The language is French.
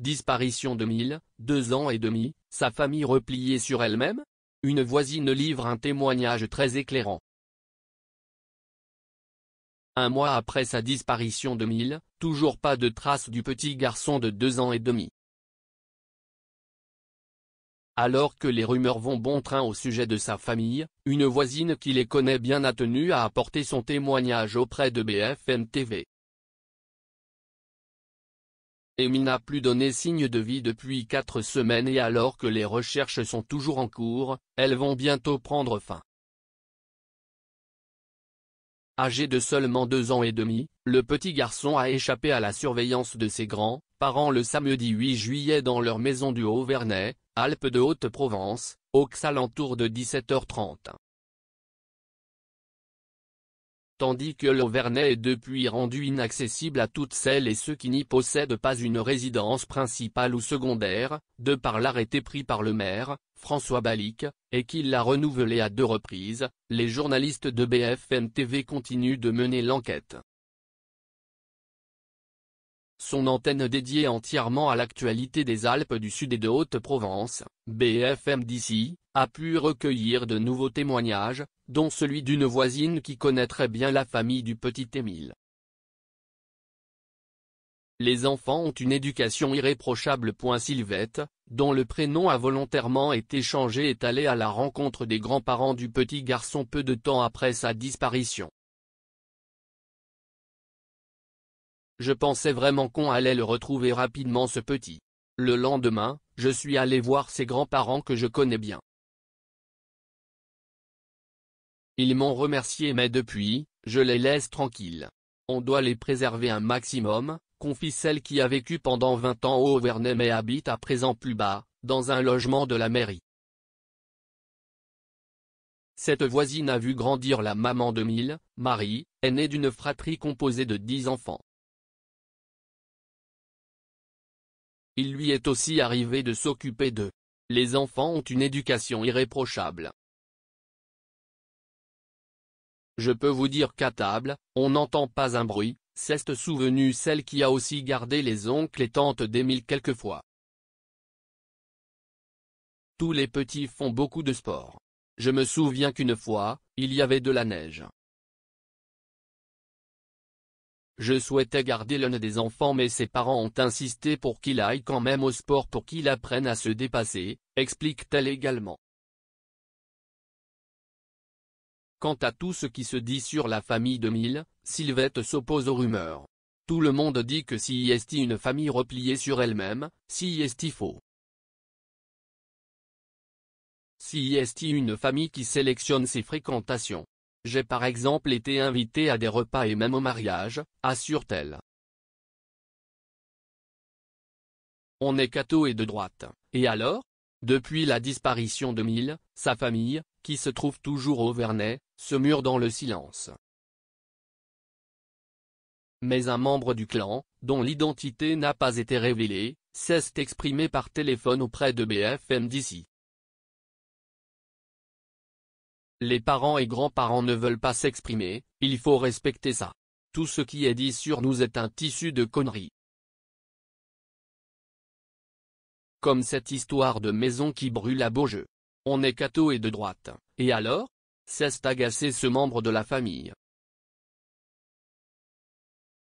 Disparition de Mille, deux ans et demi, sa famille repliée sur elle-même Une voisine livre un témoignage très éclairant. Un mois après sa disparition de Mille, toujours pas de traces du petit garçon de deux ans et demi. Alors que les rumeurs vont bon train au sujet de sa famille, une voisine qui les connaît bien a tenu à apporter son témoignage auprès de BFM TV. Amy n'a plus donné signe de vie depuis quatre semaines et alors que les recherches sont toujours en cours, elles vont bientôt prendre fin. Âgé de seulement deux ans et demi, le petit garçon a échappé à la surveillance de ses grands parents le samedi 8 juillet dans leur maison du Haut-Vernay, Alpes de Haute-Provence, aux alentours de 17h30 tandis que l'Auvernais est depuis rendu inaccessible à toutes celles et ceux qui n'y possèdent pas une résidence principale ou secondaire, de par l'arrêté pris par le maire, François Balic, et qu'il l'a renouvelé à deux reprises, les journalistes de BFM TV continuent de mener l'enquête son antenne dédiée entièrement à l'actualité des Alpes du Sud et de Haute-Provence, BFM d'ici, a pu recueillir de nouveaux témoignages, dont celui d'une voisine qui connaîtrait bien la famille du petit Émile. Les enfants ont une éducation irréprochable. Sylvette, dont le prénom a volontairement été changé est allé à la rencontre des grands-parents du petit garçon peu de temps après sa disparition. Je pensais vraiment qu'on allait le retrouver rapidement ce petit. Le lendemain, je suis allé voir ses grands-parents que je connais bien. Ils m'ont remercié mais depuis, je les laisse tranquilles. On doit les préserver un maximum, confie celle qui a vécu pendant 20 ans au Auvernais mais habite à présent plus bas, dans un logement de la mairie. Cette voisine a vu grandir la maman de Mille, Marie, aînée d'une fratrie composée de 10 enfants. Il lui est aussi arrivé de s'occuper d'eux. Les enfants ont une éducation irréprochable. Je peux vous dire qu'à table, on n'entend pas un bruit, c'est souvenu celle qui a aussi gardé les oncles et tantes d'Émile quelquefois. Tous les petits font beaucoup de sport. Je me souviens qu'une fois, il y avait de la neige. Je souhaitais garder l'un des enfants mais ses parents ont insisté pour qu'il aille quand même au sport pour qu'il apprenne à se dépasser, explique-t-elle également. Quant à tout ce qui se dit sur la famille de Mille, Sylvette s'oppose aux rumeurs. Tout le monde dit que si est une famille repliée sur elle-même, si est faux. Si est une famille qui sélectionne ses fréquentations, j'ai par exemple été invité à des repas et même au mariage, assure-t-elle. On est catho et de droite, et alors Depuis la disparition de Mille, sa famille, qui se trouve toujours au Vernet, se mure dans le silence. Mais un membre du clan, dont l'identité n'a pas été révélée, cesse d'exprimer par téléphone auprès de BFM d'ici. Les parents et grands-parents ne veulent pas s'exprimer, il faut respecter ça. Tout ce qui est dit sur nous est un tissu de conneries. Comme cette histoire de maison qui brûle à Beaujeu. On est catho et de droite, et alors Cesse d'agacer ce membre de la famille.